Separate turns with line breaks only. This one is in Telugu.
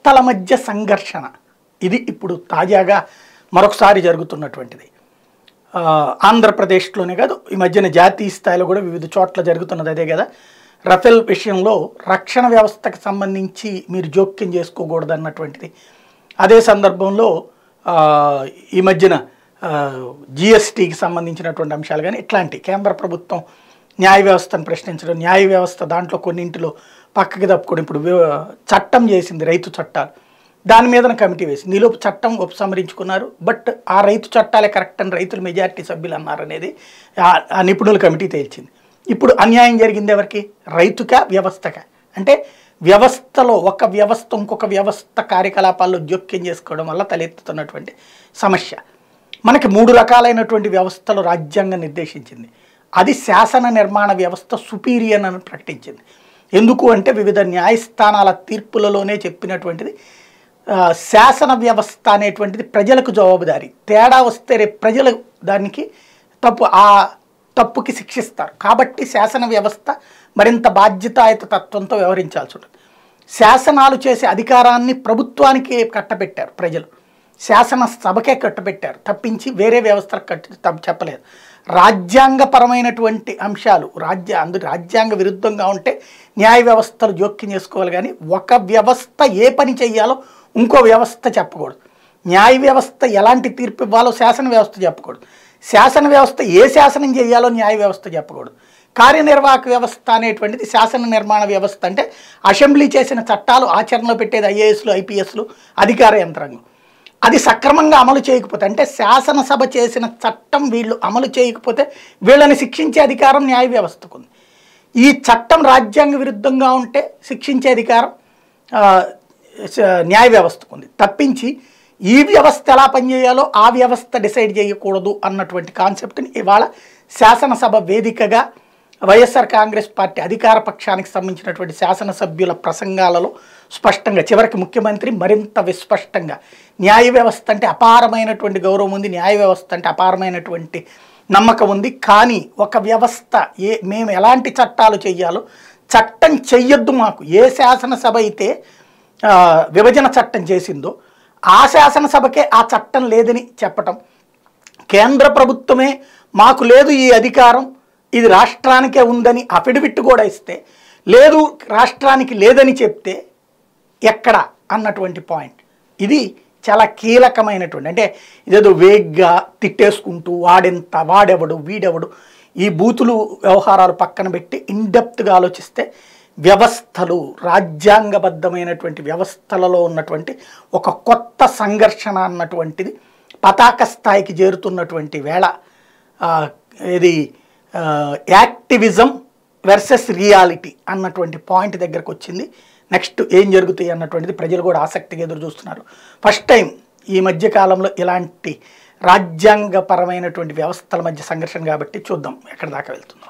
సత్తల మధ్య సంఘర్షణ ఇది ఇప్పుడు తాజాగా మరొకసారి జరుగుతున్నటువంటిది ఆంధ్రప్రదేశ్లోనే కాదు ఈ మధ్యన జాతీయ స్థాయిలో కూడా వివిధ చోట్ల జరుగుతున్నది అదే కదా రఫేల్ విషయంలో రక్షణ వ్యవస్థకు సంబంధించి మీరు జోక్యం చేసుకోకూడదు అన్నటువంటిది అదే సందర్భంలో ఈ మధ్యన జిఎస్టీకి సంబంధించినటువంటి అంశాలు కానీ ఇట్లాంటి కేంద్ర ప్రభుత్వం న్యాయ వ్యవస్థను ప్రశ్నించడం న్యాయ వ్యవస్థ దాంట్లో కొన్నింటిలో పక్కకి తప్పుకోవడం ఇప్పుడు చట్టం చేసింది రైతు చట్టాలు దాని మీద కమిటీ వేసింది నీలోపు చట్టం ఉపసంహరించుకున్నారు బట్ ఆ రైతు చట్టాలే కరెక్ట్ అని రైతులు మెజారిటీ సభ్యులు అన్నారనేది ఆ నిపుణుల కమిటీ తేల్చింది ఇప్పుడు అన్యాయం జరిగింది ఎవరికి రైతుకా వ్యవస్థక అంటే వ్యవస్థలో ఒక వ్యవస్థ ఇంకొక వ్యవస్థ కార్యకలాపాల్లో జోక్యం చేసుకోవడం వల్ల తలెత్తుతున్నటువంటి సమస్య మనకి మూడు రకాలైనటువంటి వ్యవస్థలు రాజ్యాంగం నిర్దేశించింది అది శాసన నిర్మాణ వ్యవస్థ సుపీరియర్ అని ప్రకటించింది ఎందుకు అంటే వివిధ న్యాయస్థానాల తీర్పులలోనే చెప్పినటువంటిది శాసన వ్యవస్థ అనేటువంటిది ప్రజలకు జవాబుదారి తేడా వస్తే రేపు ప్రజలు దానికి తప్పు ఆ తప్పుకి శిక్షిస్తారు కాబట్టి శాసన వ్యవస్థ మరింత బాధ్యతాయుత తత్వంతో వ్యవహరించాల్సి ఉంటుంది శాసనాలు చేసే అధికారాన్ని ప్రభుత్వానికి కట్టబెట్టారు ప్రజలు శాసన సభకే కట్టబెట్టారు తప్పించి వేరే వ్యవస్థలకు కట్ట చెప్పలేదు రాజ్యాంగపరమైనటువంటి అంశాలు రాజ్య అందు రాజ్యాంగ విరుద్ధంగా ఉంటే న్యాయ వ్యవస్థలు జోక్యం చేసుకోవాలి కానీ ఒక వ్యవస్థ ఏ పని చేయాలో ఇంకో వ్యవస్థ చెప్పకూడదు న్యాయ వ్యవస్థ ఎలాంటి తీర్పు ఇవ్వాలో శాసన వ్యవస్థ చెప్పకూడదు శాసన వ్యవస్థ ఏ శాసనం చేయాలో న్యాయ వ్యవస్థ చెప్పకూడదు కార్యనిర్వాహక వ్యవస్థ అనేటువంటిది శాసన నిర్మాణ వ్యవస్థ అంటే అసెంబ్లీ చేసిన చట్టాలు ఆచరణలో పెట్టేది ఐఏఎస్లు ఐపీఎస్లు అధికార యంత్రాంగం అది సక్రమంగా అమలు చేయకపోతే అంటే శాసనసభ చేసిన చట్టం వీళ్ళు అమలు చేయకపోతే వీళ్ళని శిక్షించే అధికారం న్యాయ వ్యవస్థకు ఉంది ఈ చట్టం రాజ్యాంగ విరుద్ధంగా ఉంటే శిక్షించే అధికారం న్యాయ వ్యవస్థకు ఉంది తప్పించి ఈ వ్యవస్థ ఎలా పనిచేయాలో ఆ వ్యవస్థ డిసైడ్ చేయకూడదు అన్నటువంటి కాన్సెప్ట్ని ఇవాళ శాసనసభ వేదికగా వైఎస్ఆర్ కాంగ్రెస్ పార్టీ అధికార పక్షానికి సంబంధించినటువంటి శాసనసభ్యుల ప్రసంగాలలో స్పష్టంగా చివరికి ముఖ్యమంత్రి మరింత విస్పష్టంగా న్యాయ వ్యవస్థ అంటే అపారమైనటువంటి గౌరవం ఉంది న్యాయ వ్యవస్థ అంటే అపారమైనటువంటి నమ్మకం ఉంది కానీ ఒక వ్యవస్థ ఏ మేము ఎలాంటి చట్టాలు చేయాలో చట్టం చెయ్యొద్దు మాకు ఏ శాసనసభ అయితే విభజన చట్టం చేసిందో ఆ శాసనసభకే ఆ చట్టం లేదని చెప్పటం కేంద్ర ప్రభుత్వమే మాకు లేదు ఈ అధికారం ఇది రాష్ట్రానికే ఉందని అఫిడవిట్ కూడా ఇస్తే లేదు రాష్ట్రానికి లేదని చెప్తే ఎక్కడ అన్నటువంటి పాయింట్ ఇది చాలా కీలకమైనటువంటి అంటే ఇదేదో వేగ్గా తిట్టేసుకుంటూ వాడెంత వాడెవడు వీడెవడు ఈ బూతులు వ్యవహారాలు పక్కన పెట్టి ఇన్డెప్త్గా ఆలోచిస్తే వ్యవస్థలు రాజ్యాంగబద్ధమైనటువంటి వ్యవస్థలలో ఉన్నటువంటి ఒక కొత్త సంఘర్షణ అన్నటువంటిది పతాక స్థాయికి చేరుతున్నటువంటి వేళ ఇది యాక్టివిజం వెర్సెస్ రియాలిటీ అన్నటువంటి పాయింట్ దగ్గరకు వచ్చింది నెక్స్ట్ ఏం జరుగుతాయి అన్నటువంటిది ప్రజలు కూడా ఆసక్తిగా ఎదురు చూస్తున్నారు ఫస్ట్ టైం ఈ మధ్య కాలంలో ఇలాంటి రాజ్యాంగపరమైనటువంటి వ్యవస్థల మధ్య సంఘర్షణ కాబట్టి చూద్దాం ఎక్కడ దాకా వెళ్తుందో